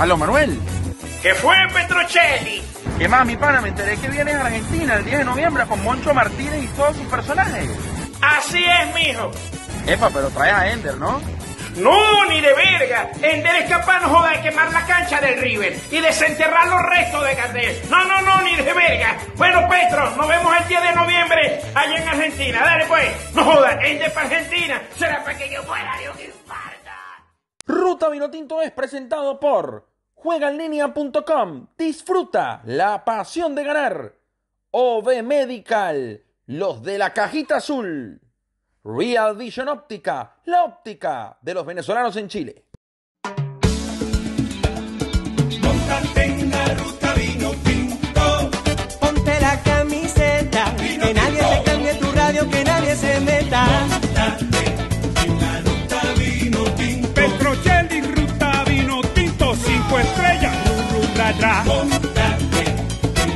Aló, Manuel. ¿Qué fue, Petrocelli? ¿Qué más, mi pana? Me enteré que vienes a Argentina el 10 de noviembre con Moncho Martínez y todos sus personajes. Así es, mijo. Epa, pero traes a Ender, ¿no? No, ni de verga. Ender es capaz, no joda, de quemar la cancha del River y desenterrar los restos de Gardel. No, no, no, ni de verga. Bueno, Petro, nos vemos el 10 de noviembre allá en Argentina. Dale, pues. No joda, Ender para Argentina. Será para que yo fuera, Dios que falta! Ruta Vinotinto es presentado por juegaenlinea.com. Disfruta la pasión de ganar. OV Medical, los de la cajita azul. Real Vision Óptica, la óptica de los venezolanos en Chile.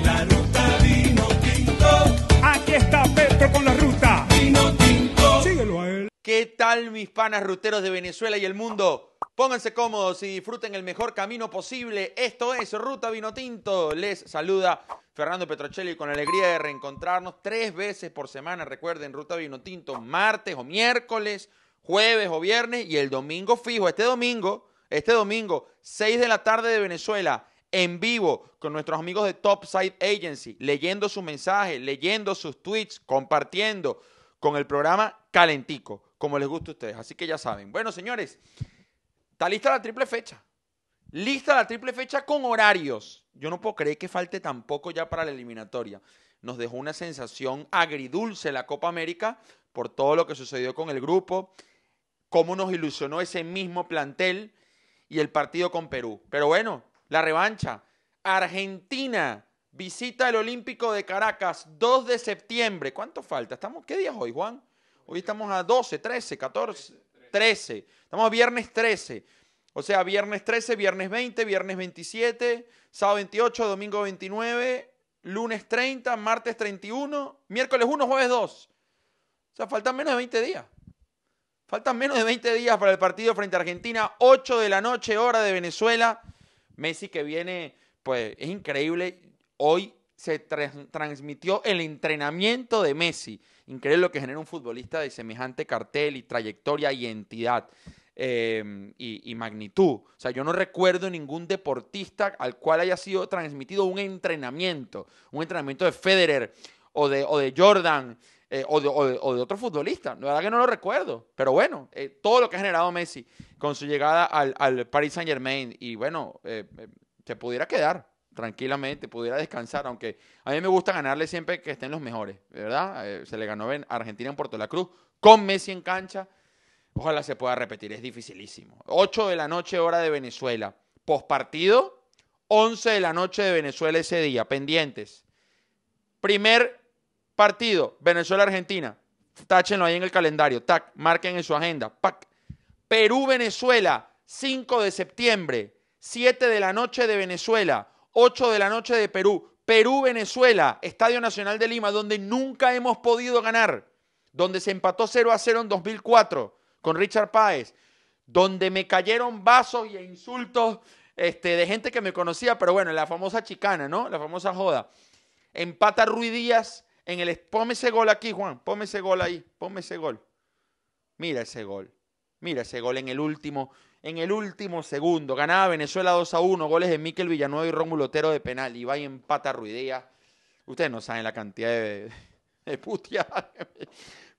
la ruta vino tinto. Aquí está Petro con la ruta. tinto. Síguelo a él. ¿Qué tal mis panas ruteros de Venezuela y el mundo? Pónganse cómodos y disfruten el mejor camino posible. Esto es Ruta Vino Tinto. Les saluda Fernando Petrocelli con la alegría de reencontrarnos tres veces por semana. Recuerden, Ruta Vino Tinto, martes o miércoles, jueves o viernes y el domingo fijo. Este domingo, este domingo, 6 de la tarde de Venezuela, en vivo con nuestros amigos de Topside Agency, leyendo sus mensajes, leyendo sus tweets, compartiendo con el programa calentico, como les gusta a ustedes. Así que ya saben. Bueno, señores, está lista la triple fecha. Lista la triple fecha con horarios. Yo no puedo creer que falte tampoco ya para la eliminatoria. Nos dejó una sensación agridulce la Copa América por todo lo que sucedió con el grupo, cómo nos ilusionó ese mismo plantel y el partido con Perú. Pero bueno, la revancha. Argentina visita el Olímpico de Caracas 2 de septiembre. ¿Cuánto falta? Estamos, ¿Qué día es hoy, Juan? Hoy estamos a 12, 13, 14, 13. Estamos viernes 13. O sea, viernes 13, viernes 20, viernes 27, sábado 28, domingo 29, lunes 30, martes 31, miércoles 1, jueves 2. O sea, faltan menos de 20 días. Faltan menos de 20 días para el partido frente a Argentina, 8 de la noche, hora de Venezuela. Messi que viene, pues es increíble. Hoy se transmitió el entrenamiento de Messi. Increíble lo que genera un futbolista de semejante cartel y trayectoria y entidad. Em, y, magnitud. O sea, yo no recuerdo ningún deportista al cual haya sido transmitido un entrenamiento, un entrenamiento de Federer o de, o de Jordan eh, o, de, otro futbolista. La verdad que no lo recuerdo. Pero bueno, eh, todo lo que ha generado Messi con su llegada al, al Paris Saint Germain y bueno, se eh, pudiera quedar tranquilamente, pudiera descansar, aunque a mí me gusta ganarle siempre que estén los mejores, ¿verdad? se le ganó a Argentina en Puerto la Cruz con Messi en cancha. Ojalá se pueda repetir, es dificilísimo. 8 de la noche hora de Venezuela. Postpartido, 11 de la noche de Venezuela ese día, pendientes. Primer partido, Venezuela-Argentina, táchenlo ahí en el calendario, tac, marquen en su agenda, pac. Perú-Venezuela, 5 de septiembre, 7 de la noche de Venezuela, 8 de la noche de Perú. Perú-Venezuela, Estadio Nacional de Lima, donde nunca hemos podido ganar, donde se empató 0 a 0 en 2004 con Richard Páez, donde me cayeron vasos y insultos este, de gente que me conocía, pero bueno, la famosa chicana, ¿no? La famosa joda. Empata Ruiz Díaz en el... Ponme ese gol aquí, Juan. Ponme ese gol ahí. Ponme ese gol. Mira ese gol. Mira ese gol en el último, en el último segundo. Ganaba Venezuela 2 a 1. Goles de Miquel Villanueva y Rómulo Otero de penal. Iba y empata Ruidea. Ustedes no saben la cantidad de, de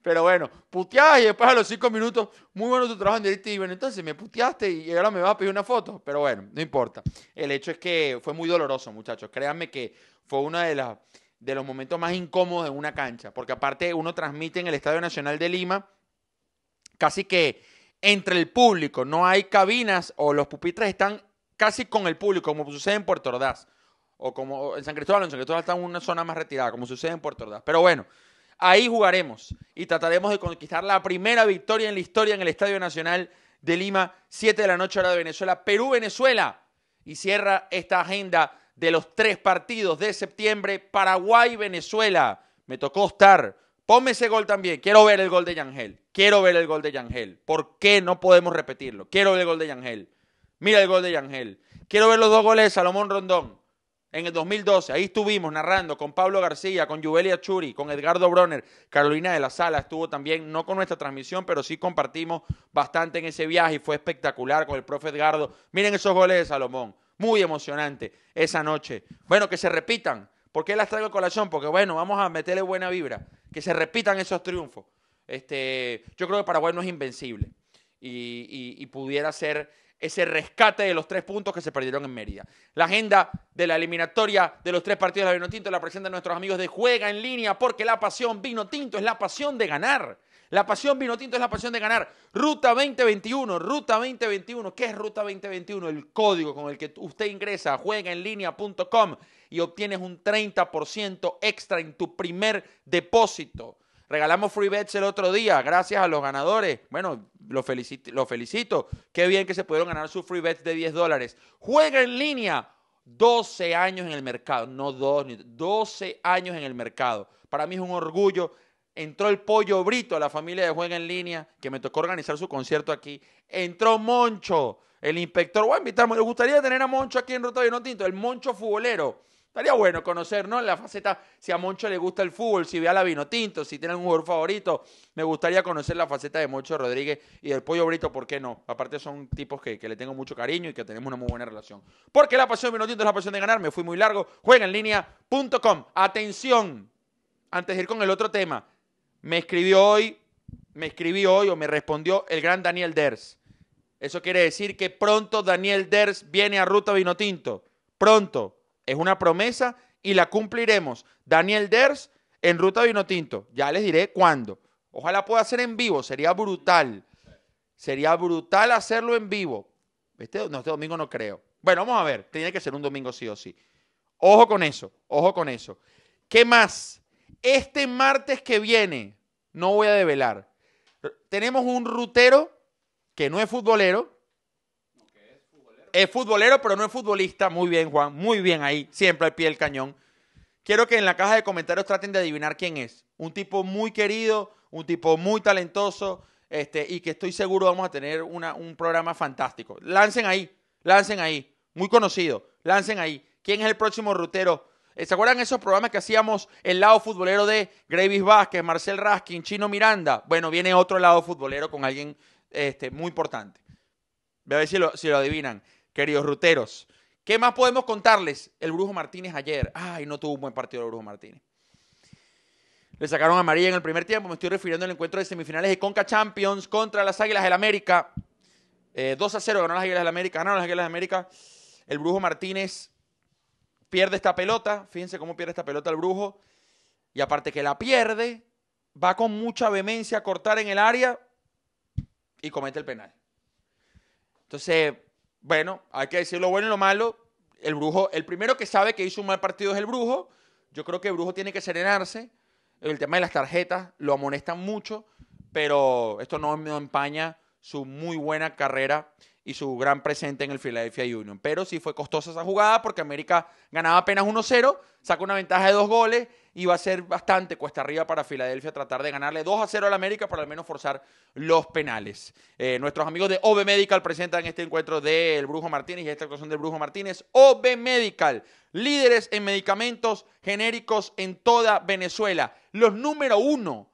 Pero bueno, puteadas y después a los cinco minutos, muy bueno tu trabajo en directo. Y bueno, entonces me puteaste y ahora me vas a pedir una foto. Pero bueno, no importa. El hecho es que fue muy doloroso, muchachos. Créanme que fue una de las de los momentos más incómodos en una cancha, porque aparte uno transmite en el Estadio Nacional de Lima, casi que entre el público, no hay cabinas o los pupitres están casi con el público, como sucede en Puerto Ordaz, o como en San Cristóbal, en San Cristóbal está en una zona más retirada, como sucede en Puerto Ordaz. Pero bueno, ahí jugaremos y trataremos de conquistar la primera victoria en la historia en el Estadio Nacional de Lima, 7 de la noche hora de Venezuela, Perú-Venezuela, y cierra esta agenda de los tres partidos de septiembre, Paraguay-Venezuela. Me tocó estar. Ponme ese gol también. Quiero ver el gol de Yangel. Quiero ver el gol de Yangel. ¿Por qué no podemos repetirlo? Quiero ver el gol de Yangel. Mira el gol de Yangel. Quiero ver los dos goles de Salomón Rondón. En el 2012, ahí estuvimos narrando con Pablo García, con Yubelia Churi, con Edgardo Broner. Carolina de la Sala estuvo también, no con nuestra transmisión, pero sí compartimos bastante en ese viaje y fue espectacular con el profe Edgardo. Miren esos goles de Salomón. Muy emocionante esa noche. Bueno, que se repitan. ¿Por qué las traigo a colación? Porque bueno, vamos a meterle buena vibra. Que se repitan esos triunfos. Este, yo creo que Paraguay no es invencible. Y, pudiera ser ese rescate de los tres puntos que se perdieron en Mérida. La agenda de la eliminatoria de los tres partidos de Vino Tinto la presentan nuestros amigos de Juega en Línea, porque la pasión Vino Tinto es la pasión de ganar. La pasión vino tinto es la pasión de ganar. Ruta 2021, Ruta 2021. ¿Qué es Ruta 2021? El código con el que usted ingresa a juegaenlinea.com y obtienes un 30% extra en tu primer depósito. Regalamos free bets el otro día, gracias a los ganadores. Bueno, los felicito, los felicito. Qué bien que se pudieron ganar sus free bets de 10 dólares. Juega en línea. 12 años en el mercado, no dos, 12 años en el mercado. Para mí es un orgullo entró el Pollo Brito, a la familia de Juega en Línea, que me tocó organizar su concierto aquí, entró Moncho, el inspector, Bueno, a me gustaría tener a Moncho aquí en Ruta de Tinto, el Moncho futbolero. Estaría bueno conocer, ¿no? La faceta, si a Moncho le gusta el fútbol, si ve a la Vinotinto, si tiene un jugador favorito. Me gustaría conocer la faceta de Moncho Rodríguez y del Pollo Brito, ¿por qué no? Aparte son tipos que, le tengo mucho cariño y que tenemos una muy buena relación. Porque la pasión de Vinotinto es la pasión de ganar, me fui muy largo. Juega en línea.com. Atención, antes de ir con el otro tema. Me escribió hoy, me escribió hoy o me respondió el gran Daniel Ders. Eso quiere decir que pronto Daniel Ders viene a Ruta Vinotinto. Pronto. Es una promesa y la cumpliremos. Daniel Ders en Ruta Vinotinto. Ya les diré cuándo. Ojalá pueda hacer en vivo. Sería brutal. Sería brutal hacerlo en vivo. Este, este domingo no creo. Bueno, vamos a ver. Tiene que ser un domingo sí o sí. Ojo con eso. Ojo con eso. ¿Qué más? Este martes que viene, no voy a develar. Tenemos un rutero que no es futbolero. es, futbolero. pero no es futbolista. Muy bien, Juan. Muy bien ahí. Siempre al pie del cañón. Quiero que en la caja de comentarios traten de adivinar quién es. Un tipo muy querido, un tipo muy talentoso, este, y que estoy seguro vamos a tener un programa fantástico. Lancen ahí, lancen ahí. Muy conocido. Lancen ahí. ¿Quién es el próximo rutero eh, ¿Se acuerdan esos programas que hacíamos el lado futbolero de Gravis Vázquez, Marcel Raskin, Chino Miranda? Bueno, viene otro lado futbolero con alguien este, muy importante. Voy a ver si lo, adivinan, queridos ruteros. ¿Qué más podemos contarles? El Brujo Martínez ayer. Ay, no tuvo un buen partido el Brujo Martínez. Le sacaron a María en el primer tiempo. Me estoy refiriendo al encuentro de semifinales de Conca Champions contra las Águilas del América. 2 eh, a 0 ganó las Águilas del América. Ganaron las Águilas del América. El Brujo Martínez pierde esta pelota, fíjense cómo pierde esta pelota el brujo, y aparte que la pierde, va con mucha vehemencia a cortar en el área y comete el penal. Entonces, bueno, hay que decir lo bueno y lo malo. El brujo, el primero que sabe que hizo un mal partido es el brujo. Yo creo que el brujo tiene que serenarse. El tema de las tarjetas lo amonestan mucho, pero esto no, empaña su muy buena carrera y su gran presente en el Philadelphia Union. Pero sí fue costosa esa jugada porque América ganaba apenas 1-0, sacó una ventaja de dos goles y va a ser bastante cuesta arriba para Filadelfia tratar de ganarle 2-0 al América para al menos forzar los penales. Eh, nuestros amigos de OB Medical presentan este encuentro del Brujo Martínez y esta actuación del Brujo Martínez. OB Medical, líderes en medicamentos genéricos en toda Venezuela, los número uno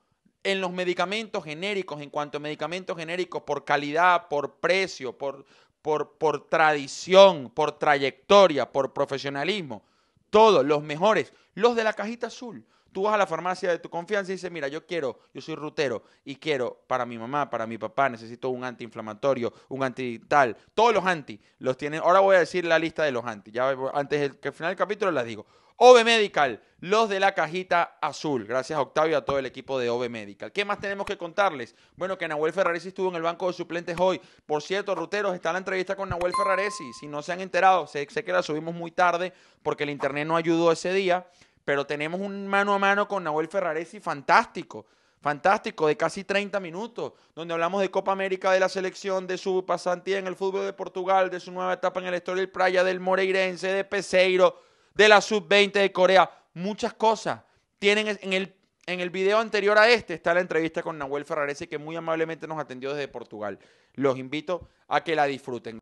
en los medicamentos genéricos, en cuanto a medicamentos genéricos por calidad, por precio, por, por tradición, por trayectoria, por profesionalismo, todos los mejores, los de la cajita azul, Tú vas a la farmacia de tu confianza y dices, mira, yo quiero, yo soy rutero y quiero para mi mamá, para mi papá, necesito un antiinflamatorio, un anti tal. Todos los anti los tienen. Ahora voy a decir la lista de los anti. Ya antes del que final del capítulo las digo. OB Medical, los de la cajita azul. Gracias a Octavio y a todo el equipo de OB Medical. ¿Qué más tenemos que contarles? Bueno, que Nahuel Ferraresi estuvo en el banco de suplentes hoy. Por cierto, Ruteros, está la entrevista con Nahuel Ferraresi. Si no se han enterado, sé que la subimos muy tarde porque el internet no ayudó ese día pero tenemos un mano a mano con Nahuel Ferraresi fantástico, fantástico, de casi 30 minutos, donde hablamos de Copa América, de la selección, de su pasantía en el fútbol de Portugal, de su nueva etapa en el Estoril Praia, del Moreirense, de Peseiro, de la Sub-20 de Corea, muchas cosas. Tienen en el, en el video anterior a este está la entrevista con Nahuel Ferraresi que muy amablemente nos atendió desde Portugal. Los invito a que la disfruten.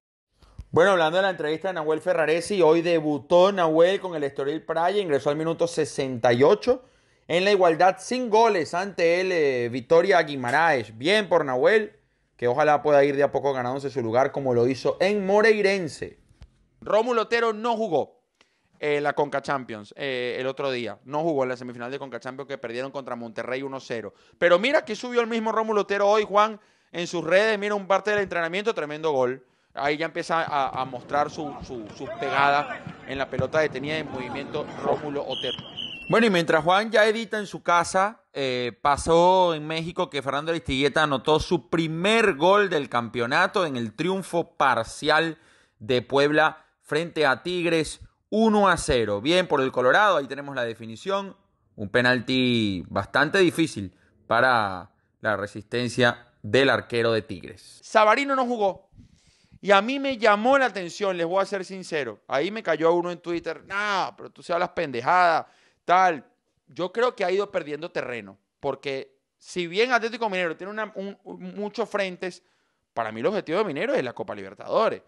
Bueno, hablando de la entrevista de Nahuel Ferraresi, hoy debutó Nahuel con el Estoril Praia, ingresó al minuto 68 en la igualdad sin goles ante el eh, Victoria Guimaraes. Bien por Nahuel, que ojalá pueda ir de a poco ganándose su lugar como lo hizo en Moreirense. Rómulo Otero no jugó eh, la Conca Champions eh, el otro día, no jugó en la semifinal de Conca Champions que perdieron contra Monterrey 1-0. Pero mira que subió el mismo Rómulo Otero hoy, Juan, en sus redes, mira un parte del entrenamiento, tremendo gol ahí ya empieza a, mostrar su, su, pegada en la pelota detenida en movimiento Rómulo Otero. Bueno, y mientras Juan ya edita en su casa, eh, pasó en México que Fernando Aristigueta anotó su primer gol del campeonato en el triunfo parcial de Puebla frente a Tigres 1 a 0. Bien por el Colorado, ahí tenemos la definición. Un penalti bastante difícil para la resistencia del arquero de Tigres. Sabarino no jugó, y a mí me llamó la atención, les voy a ser sincero. Ahí me cayó uno en Twitter, nah, pero tú se hablas pendejada tal. Yo creo que ha ido perdiendo terreno, porque si bien Atlético Minero tiene muchos frentes, para mí el objetivo de Minero es la Copa Libertadores.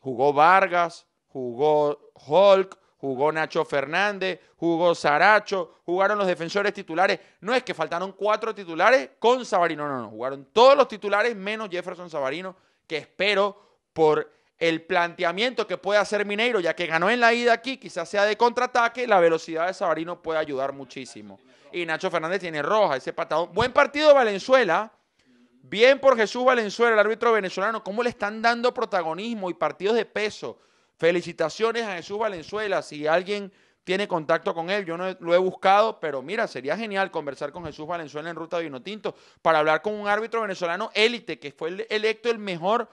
Jugó Vargas, jugó Hulk, jugó Nacho Fernández, jugó Saracho, jugaron los defensores titulares. No es que faltaron cuatro titulares con Sabarino, no, no, jugaron todos los titulares menos Jefferson Sabarino, que espero por el planteamiento que puede hacer Mineiro, ya que ganó en la ida aquí, quizás sea de contraataque, la velocidad de Sabarino puede ayudar muchísimo. Y Nacho Fernández tiene roja, ese patadón. Buen partido Valenzuela. Bien por Jesús Valenzuela, el árbitro venezolano, cómo le están dando protagonismo y partidos de peso. Felicitaciones a Jesús Valenzuela, si alguien tiene contacto con él, yo no lo he buscado, pero mira, sería genial conversar con Jesús Valenzuela en Ruta de tinto para hablar con un árbitro venezolano élite, que fue electo el mejor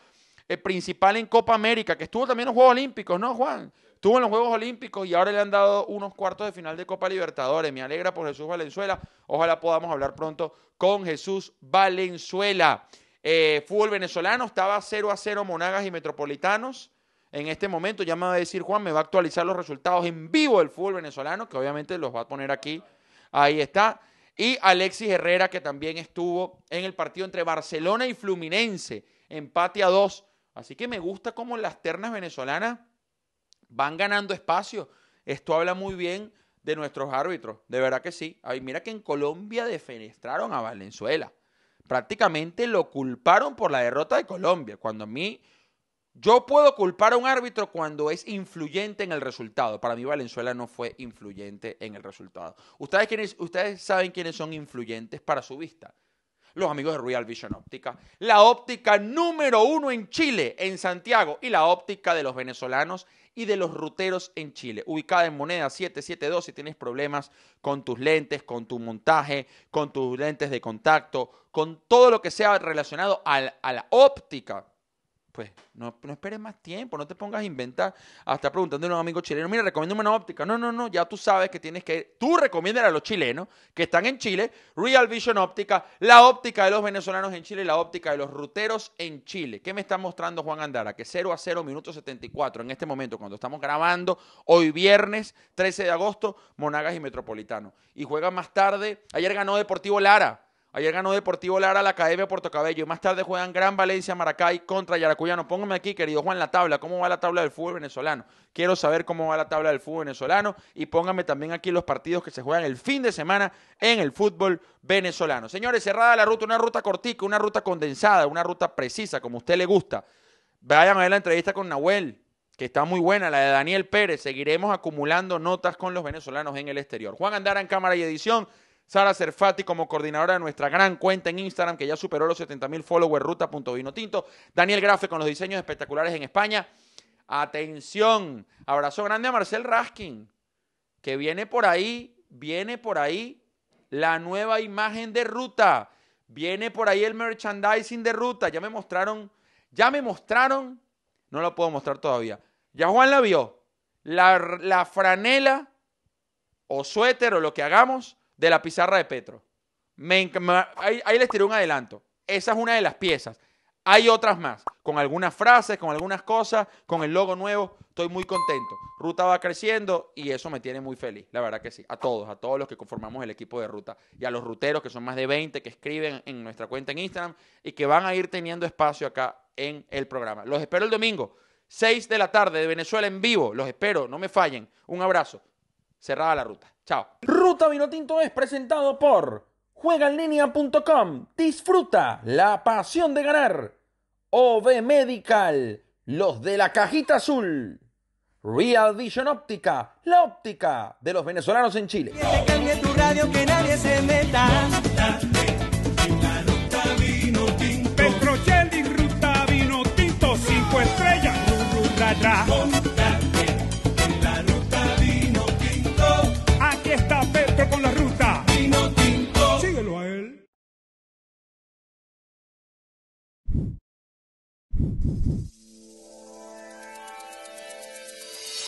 el principal en Copa América, que estuvo también en los Juegos Olímpicos, ¿no, Juan? Estuvo en los Juegos Olímpicos y ahora le han dado unos cuartos de final de Copa Libertadores. Me alegra por Jesús Valenzuela. Ojalá podamos hablar pronto con Jesús Valenzuela. Eh, fútbol venezolano estaba 0 a 0 Monagas y Metropolitanos. En este momento ya me va a decir Juan, me va a actualizar los resultados en vivo del fútbol venezolano, que obviamente los va a poner aquí. Ahí está. Y Alexis Herrera, que también estuvo en el partido entre Barcelona y Fluminense. Empate a 2 Así que me gusta cómo las ternas venezolanas van ganando espacio. Esto habla muy bien de nuestros árbitros, de verdad que sí. Ay, mira que en Colombia defenestraron a Valenzuela. Prácticamente lo culparon por la derrota de Colombia, cuando a mí yo puedo culpar a un árbitro cuando es influyente en el resultado. Para mí Valenzuela no fue influyente en el resultado. ¿Ustedes, ustedes saben quiénes son influyentes para su vista? los amigos de Real Vision Óptica, la óptica número uno en Chile, en Santiago, y la óptica de los venezolanos y de los ruteros en Chile, ubicada en Moneda 772 si tienes problemas con tus lentes, con tu montaje, con tus lentes de contacto, con todo lo que sea relacionado a la óptica pues no, no, esperes más tiempo, no te pongas a inventar, hasta preguntando a un amigo chileno, mira, recomiéndame una óptica. No, no, no, ya tú sabes que tienes que Tú recomiendas a los chilenos que están en Chile, Real Vision Óptica, la óptica de los venezolanos en Chile, la óptica de los ruteros en Chile. ¿Qué me está mostrando Juan Andara? Que 0 a 0, minuto 74, en este momento, cuando estamos grabando, hoy viernes 13 de agosto, Monagas y Metropolitano. Y juega más tarde, ayer ganó Deportivo Lara. Ayer ganó Deportivo Lara la Academia Puerto Cabello y más tarde juegan Gran Valencia Maracay contra Yaracuyano. Póngame aquí, querido Juan, la tabla. ¿Cómo va la tabla del fútbol venezolano? Quiero saber cómo va la tabla del fútbol venezolano y póngame también aquí los partidos que se juegan el fin de semana en el fútbol venezolano. Señores, cerrada la ruta, una ruta cortica, una ruta condensada, una ruta precisa, como a usted le gusta. Vayan a ver la entrevista con Nahuel, que está muy buena, la de Daniel Pérez. Seguiremos acumulando notas con los venezolanos en el exterior. Juan Andara en cámara y edición. Sara Cerfati como coordinadora de nuestra gran cuenta en Instagram, que ya superó los 70.000 followers, tinto Daniel Grafe con los diseños espectaculares en España. Atención, abrazo grande a Marcel Raskin, que viene por ahí, viene por ahí la nueva imagen de ruta, viene por ahí el merchandising de ruta. Ya me mostraron, ya me mostraron, no lo puedo mostrar todavía. Ya Juan la vio, la, la franela o suéter o lo que hagamos de la pizarra de Petro. Me, ahí, ahí, les tiré un adelanto. Esa es una de las piezas. Hay otras más, con algunas frases, con algunas cosas, con el logo nuevo. Estoy muy contento. Ruta va creciendo y eso me tiene muy feliz, la verdad que sí. A todos, a todos los que conformamos el equipo de Ruta y a los ruteros que son más de 20 que escriben en nuestra cuenta en Instagram y que van a ir teniendo espacio acá en el programa. Los espero el domingo, 6 de la tarde de Venezuela en vivo. Los espero, no me fallen. Un abrazo. Cerrada la ruta. Chao. Ruta Vinotinto es presentado por juegaenlinea.com. Disfruta la pasión de ganar. OV Medical, los de la cajita azul. Real Vision Óptica, la óptica de los venezolanos en Chile. tu radio, que nadie se meta. Ruta Vino Tinto, cinco estrellas,